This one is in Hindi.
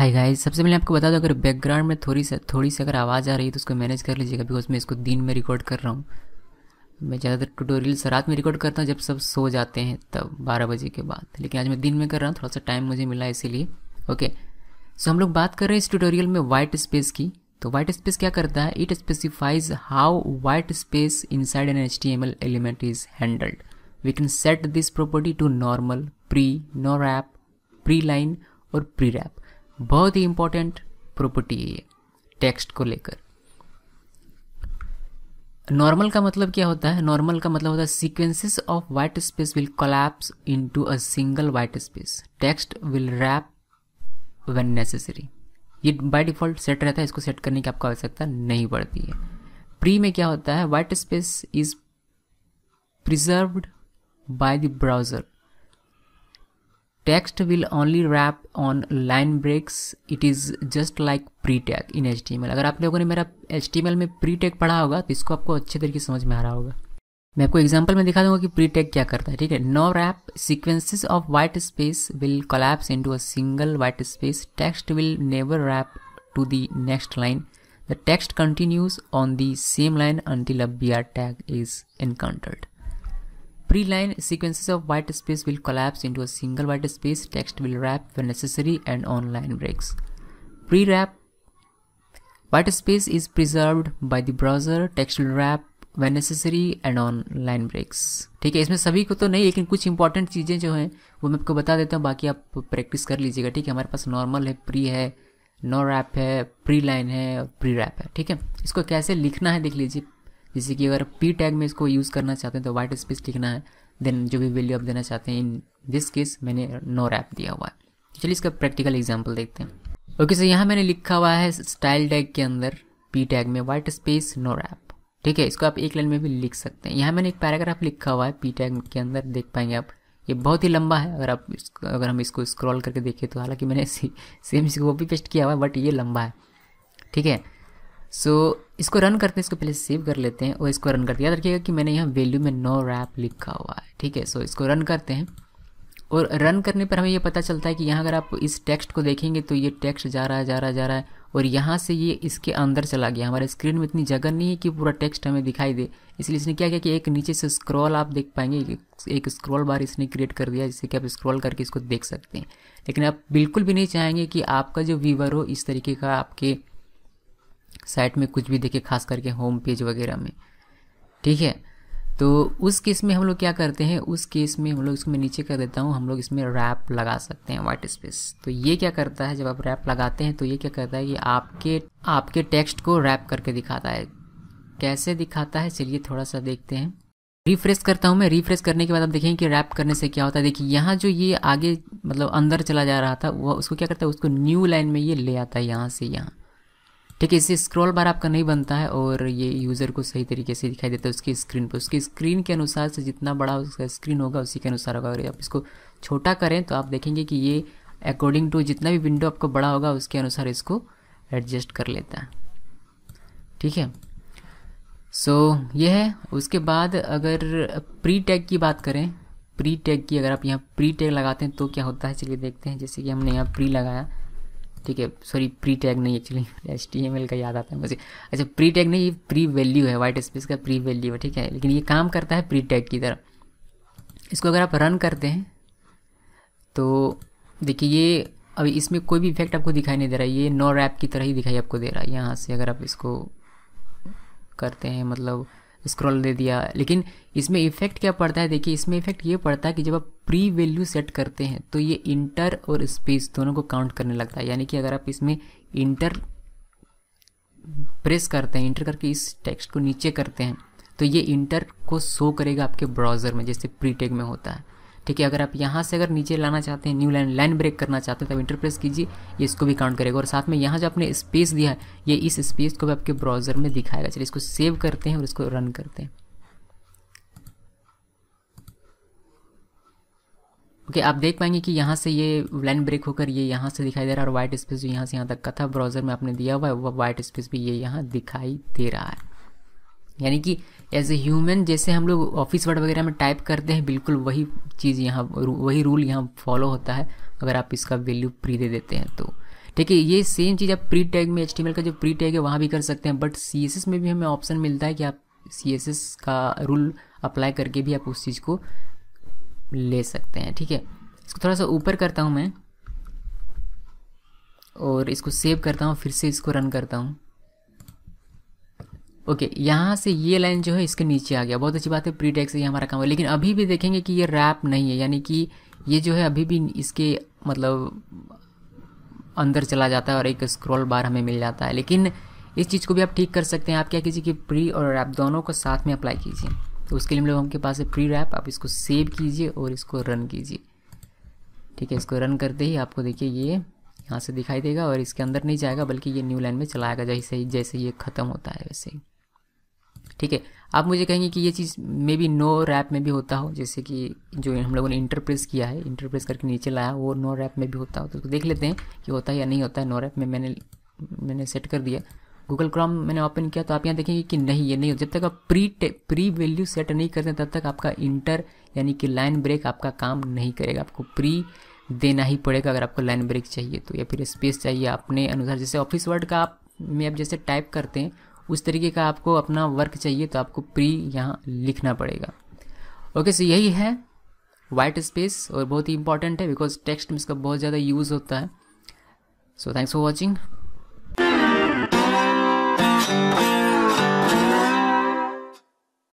हाय गाइस सबसे पहले आपको बता दूं अगर बैकग्राउंड में थोड़ी सा थोड़ी सी अगर आवाज़ आ रही है तो उसको मैनेज कर लीजिएगा बिकॉज मैं इसको दिन में रिकॉर्ड कर रहा हूँ मैं ज़्यादातर ट्यूटोरियल्स रात में रिकॉर्ड करता हूँ जब सब सो जाते हैं तब बारह बजे के बाद लेकिन आज मैं दिन में कर रहा हूँ थोड़ा सा टाइम मुझे मिला इसीलिए ओके सो हम लोग बात कर रहे हैं इस ट्यूटोरियल में वाइट स्पेस की तो वाइट स्पेस क्या करता है it specifies how white space inside an H T M L element is handled we can set this property to normal pre no wrap pre line और प्री रैप बहुत ही इंपॉर्टेंट प्रॉपर्टी है ये टेक्स्ट को लेकर नॉर्मल का मतलब क्या होता है नॉर्मल का मतलब होता है sequences of white space will collapse into a single white space text will wrap when necessary ये बाय डिफॉल्ट सेट रहता है इसको सेट करने की आपको आवश्यकता नहीं पड़ती है प्री में क्या होता है white space is preserved by the browser text will only wrap on line breaks it is just like pre tag in HTML अगर आप लोगों ने मेरा HTML में pre tag पढ़ा होगा तो इसको आपको अच्छे तरीके से समझ में आ रहा होगा मैं आपको एग्जाम्पल में दिखा दूंगा कि प्री टैग क्या करता है ठीक है no wrap sequences of white space will collapse into a single white space text will never wrap to the next line the text continues on the same line until a B R tag is encountered Pre-line sequences of white space will collapse into a single white space, text will wrap when necessary and on-line breaks. Pre-wrap White space is preserved by the browser, text will wrap when necessary and on line breaks ठीक है इसमें सभी को तो नहीं लेकिन कुछ इंपॉर्टेंट चीज़ें जो हैं वो मैं आपको बता देता हूँ बाकी आप प्रैक्टिस कर लीजिएगा ठीक है हमारे पास नॉर्मल है प्री है नो रैप है प्री लाइन है और प्री रैप है ठीक है इसको कैसे लिखना है देख लीजिए जैसे कि अगर पी टैग में इसको यूज़ करना चाहते हैं तो वाइट स्पेस लिखना है देन जो भी वैल्यू आप देना चाहते हैं इन दिस केस मैंने नो रैप दिया हुआ है चलिए इसका प्रैक्टिकल एग्जाम्पल देखते हैं ओके सर यहाँ मैंने लिखा हुआ है स्टाइल टैग के अंदर पी टैग में वाइट स्पेस नो रैप ठीक है इसको आप एक लाइन में भी लिख सकते हैं यहाँ मैंने एक पैराग्राफ लिखा हुआ है पी टैग के अंदर देख पाएंगे आप ये बहुत ही लंबा है अगर आप अगर हम इसको स्क्रॉल करके देखें तो हालांकि मैंने सेम इसको कॉपी पेस्ट किया हुआ है बट ये लंबा है ठीक है सो so, इसको रन करते हैं इसको पहले सेव कर लेते हैं और इसको रन करते याद रखिएगा कि मैंने यहाँ वैल्यू में नो रैप लिखा हुआ है ठीक है सो इसको रन करते हैं और रन करने पर हमें ये पता चलता है कि यहाँ अगर आप इस टेक्स्ट को देखेंगे तो ये टेक्स्ट जा रहा है जा रहा है जा रहा है और यहाँ से ये इसके अंदर चला गया हमारे स्क्रीन में इतनी जगह नहीं है कि पूरा टेक्स्ट हमें दिखाई दे इसलिए इसने क्या किया कि एक नीचे से स्क्रॉल आप देख पाएंगे एक स्क्रॉल बार इसने क्रिएट कर दिया जिससे कि आप स्क्रॉल करके इसको देख सकते हैं लेकिन आप बिल्कुल भी नहीं चाहेंगे कि आपका जो व्यूवर हो इस तरीके का आपके साइट में कुछ भी देखे खास करके होम पेज वगैरह में ठीक है तो उस केस में हम लोग क्या करते हैं उस केस में हम लोग इसको मैं नीचे कर देता हूँ हम लोग इसमें रैप लगा सकते हैं वाइट स्पेस तो ये क्या करता है जब आप रैप लगाते हैं तो ये क्या करता है कि आपके आपके टेक्स्ट को रैप करके दिखाता है कैसे दिखाता है चलिए थोड़ा सा देखते हैं रिफ्रेश करता हूँ मैं रिफ्रेश करने के बाद आप देखेंगे कि रैप करने से क्या होता है देखिए यहाँ जो ये आगे मतलब अंदर चला जा रहा था वह उसको क्या करता है उसको न्यू लाइन में ये ले आता है यहाँ से यहाँ ठीक है इससे स्क्रॉल बार आपका नहीं बनता है और ये यूज़र को सही तरीके से दिखाई देता है उसकी स्क्रीन पर उसकी स्क्रीन के अनुसार से जितना बड़ा उसका स्क्रीन होगा उसी के अनुसार होगा अगर आप इसको छोटा करें तो आप देखेंगे कि ये अकॉर्डिंग टू जितना भी विंडो आपको बड़ा होगा उसके अनुसार इसको एडजस्ट कर लेता है ठीक है सो so, ये है उसके बाद अगर प्री टैग की बात करें प्री टैग की अगर आप यहाँ प्री टैग लगाते हैं तो क्या होता है चलिए देखते हैं जैसे कि हमने यहाँ प्री लगाया ठीक है सॉरी प्री टैग नहीं actually H T M L का याद आता है मुझे अच्छा प्री टैग नहीं ये प्री वैल्यू है वाइट स्पेस का प्री वैल्यू है ठीक है लेकिन ये काम करता है प्री टैग की तरह इसको अगर आप रन करते हैं तो देखिए ये अभी इसमें कोई भी इफेक्ट आपको दिखाई नहीं दे रहा है ये नो रैप की तरह ही दिखाई आपको दे रहा है यहाँ से अगर आप इसको करते हैं मतलब स्क्रॉल दे दिया लेकिन इसमें इफेक्ट क्या पड़ता है देखिए इसमें इफेक्ट ये पड़ता है कि जब आप प्री वैल्यू सेट करते हैं तो ये इंटर और स्पेस दोनों को काउंट करने लगता है यानी कि अगर आप इसमें इंटर प्रेस करते हैं इंटर करके इस टेक्स्ट को नीचे करते हैं तो ये इंटर को शो करेगा आपके ब्राउज़र में जैसे प्री टेग में होता है ठीक है अगर आप यहाँ से अगर नीचे लाना चाहते हैं न्यू लाइन लाइन ब्रेक करना चाहते हैं तब इंटरप्रेस कीजिए ये इसको भी काउंट करेगा और साथ में यहाँ जो आपने स्पेस दिया है ये इस स्पेस को भी आपके ब्राउजर में दिखाएगा चलिए इसको सेव करते हैं और इसको रन करते हैं ओके okay, आप देख पाएंगे कि यहाँ से ये लाइन ब्रेक होकर ये यहाँ से दिखाई दे रहा है और वाइट स्पेस जो यहाँ से यहाँ तक का था ब्राउजर में आपने दिया हुआ है वह वाइट स्पेस भी ये यहाँ दिखाई दे रहा है यानी कि एज ए ह्यूमन जैसे हम लोग ऑफिस वर्ड वगैरह में टाइप करते हैं बिल्कुल वही चीज़ यहाँ वही रूल यहाँ फॉलो होता है अगर आप इसका वैल्यू प्री दे देते हैं तो ठीक है ये सेम चीज़ आप प्री टैग में एच का जो प्री टैग है वहाँ भी कर सकते हैं बट सी में भी हमें ऑप्शन मिलता है कि आप सी का रूल अप्लाई करके भी आप उस चीज़ को ले सकते हैं ठीक है इसको थोड़ा सा ऊपर करता हूँ मैं और इसको सेव करता हूँ फिर से इसको रन करता हूँ ओके okay, यहाँ से ये लाइन जो है इसके नीचे आ गया बहुत अच्छी बात है प्री टैक्स ये हमारा काम है लेकिन अभी भी देखेंगे कि ये रैप नहीं है यानी कि ये जो है अभी भी इसके मतलब अंदर चला जाता है और एक स्क्रॉल बार हमें मिल जाता है लेकिन इस चीज़ को भी आप ठीक कर सकते हैं आप क्या कीजिए कि प्री और रैप दोनों को साथ में अप्लाई कीजिए तो उसके लिए हम लोग हमके पास है प्री रैप आप इसको सेव कीजिए और इसको रन कीजिए ठीक है इसको रन करते ही आपको देखिए ये यहाँ से दिखाई देगा और इसके अंदर नहीं जाएगा बल्कि ये न्यू लाइन में चलाएगा जैसे ही जैसे ये ख़त्म होता है वैसे ही ठीक है आप मुझे कहेंगे कि ये चीज़ मे बी नो रैप में भी होता हो जैसे कि जो हम लोगों ने इंटरप्रेस किया है इंटरप्रेस करके नीचे लाया वो नो रैप में भी होता हो तो उसको देख लेते हैं कि होता है या नहीं होता है नो रैप में मैंने मैंने सेट कर दिया गूगल क्रोम मैंने ओपन किया तो आप यहाँ देखेंगे कि नहीं ये नहीं होता जब तक आप प्री प्री वैल्यू सेट नहीं करते तब तक आपका इंटर यानी कि लाइन ब्रेक आपका काम नहीं करेगा आपको प्री देना ही पड़ेगा अगर आपको लाइन ब्रेक चाहिए तो या फिर स्पेस चाहिए अपने अनुसार जैसे ऑफिस वर्ड का आप में आप जैसे टाइप करते हैं उस तरीके का आपको अपना वर्क चाहिए तो आपको प्री यहाँ लिखना पड़ेगा ओके सो यही है वाइट स्पेस और बहुत ही इंपॉर्टेंट है बिकॉज टेक्स्ट में इसका बहुत ज़्यादा यूज़ होता है सो थैंक्स फॉर वॉचिंग